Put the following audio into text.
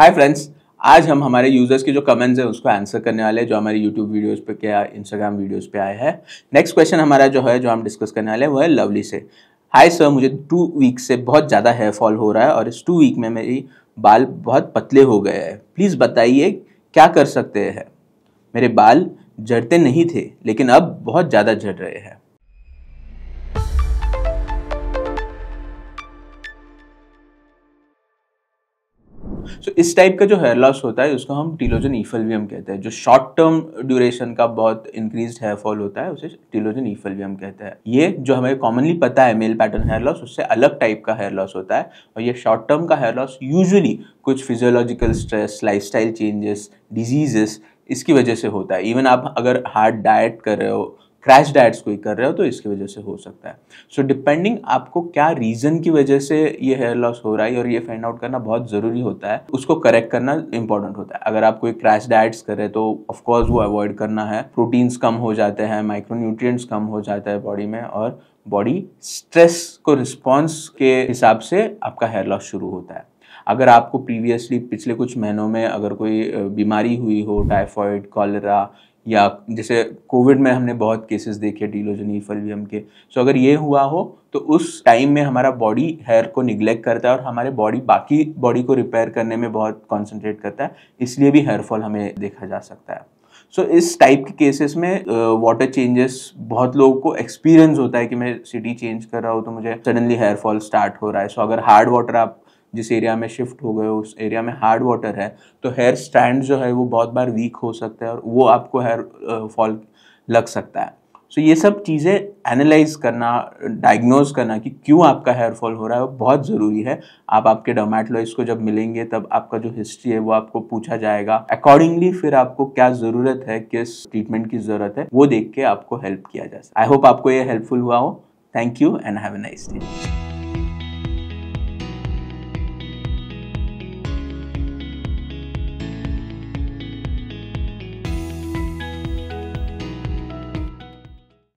hi friends आज हम हमारे यूजर्स के जो कमेंट्स हैं उसको आंसर करने वाले हैं जो हमारे यूट्यूब वीडियोस पे क्या इंस्टाग्राम वीडियोस पे आए हैं नेक्स्ट क्वेश्चन हमारा जो है जो हम डिस्कस करने वाले हैं वो है लवली से हाय सर मुझे टू वीक से बहुत ज़्यादा हेयर फॉल हो रहा है और इस टू वीक में मेरी बाल बहुत पतले हो गए हैं प्लीज़ बताइए क्या कर सकते हैं मेरे बाल झड़ते नहीं थे लेकिन अब बहुत ज़्यादा झड़ रहे हैं सो इस टाइप का जो हेयर लॉस होता है उसको हम टीलोजन ईफलवियम कहते हैं जो शॉर्ट टर्म ड्यूरेशन का बहुत इंक्रीज हेयर फॉल होता है उसे टीलोजन ईफलवियम कहते हैं ये जो हमें कॉमनली पता है मेल पैटर्न हेयर लॉस उससे अलग टाइप का हेयर लॉस होता है और ये शॉर्ट टर्म का हेयर लॉस यूजली कुछ physiological stress lifestyle changes diseases इसकी वजह से होता है इवन आप अगर हार्ड डाइट कर रहे हो क्रैश डाइट्स कोई कर रहे हो तो इसकी वजह से हो सकता है सो so, डिपेंडिंग आपको क्या रीज़न की वजह से ये हेयर लॉस हो रहा है और ये फाइंड आउट करना बहुत ज़रूरी होता है उसको करेक्ट करना इंपॉर्टेंट होता है अगर आप कोई क्रैश डाइट्स करें तो ऑफकोर्स वो अवॉइड करना है प्रोटीन्स कम हो जाते हैं माइक्रोन्यूट्रिएंट्स कम हो जाता है बॉडी में और बॉडी स्ट्रेस को रिस्पॉन्स के हिसाब से आपका हेयर लॉस शुरू होता है अगर आपको प्रीवियसली पिछले कुछ महीनों में अगर कोई बीमारी हुई हो टाइफॉइड कॉलरा या जैसे कोविड में हमने बहुत केसेस देखे डीलोजनी फलवियम के सो अगर ये हुआ हो तो उस टाइम में हमारा बॉडी हेयर को निग्लेक्ट करता है और हमारे बॉडी बाकी बॉडी को रिपेयर करने में बहुत कॉन्सेंट्रेट करता है इसलिए भी हेयर फॉल हमें देखा जा सकता है सो so, इस टाइप के केसेस में वाटर uh, चेंजेस बहुत लोगों को एक्सपीरियंस होता है कि मैं सिटी चेंज कर रहा हूँ तो मुझे सडनली हेयर फॉल स्टार्ट हो रहा है सो so, अगर हार्ड वाटर आप जिस एरिया में शिफ्ट हो गए उस एरिया में हार्ड वाटर है तो हेयर स्टैंड जो है वो बहुत बार वीक हो सकता है और वो आपको हेयर फॉल लग सकता है सो so, ये सब चीज़ें एनालाइज करना डायग्नोज करना कि क्यों आपका हेयर फॉल हो रहा है वो बहुत ज़रूरी है आप आपके डोमेटोलॉजिस्ट को जब मिलेंगे तब आपका जो हिस्ट्री है वो आपको पूछा जाएगा अकॉर्डिंगली फिर आपको क्या ज़रूरत है किस ट्रीटमेंट की ज़रूरत है वो देख के आपको हेल्प किया जा सकता आई होप आपको ये हेल्पफुल हुआ हो thank you and have a nice day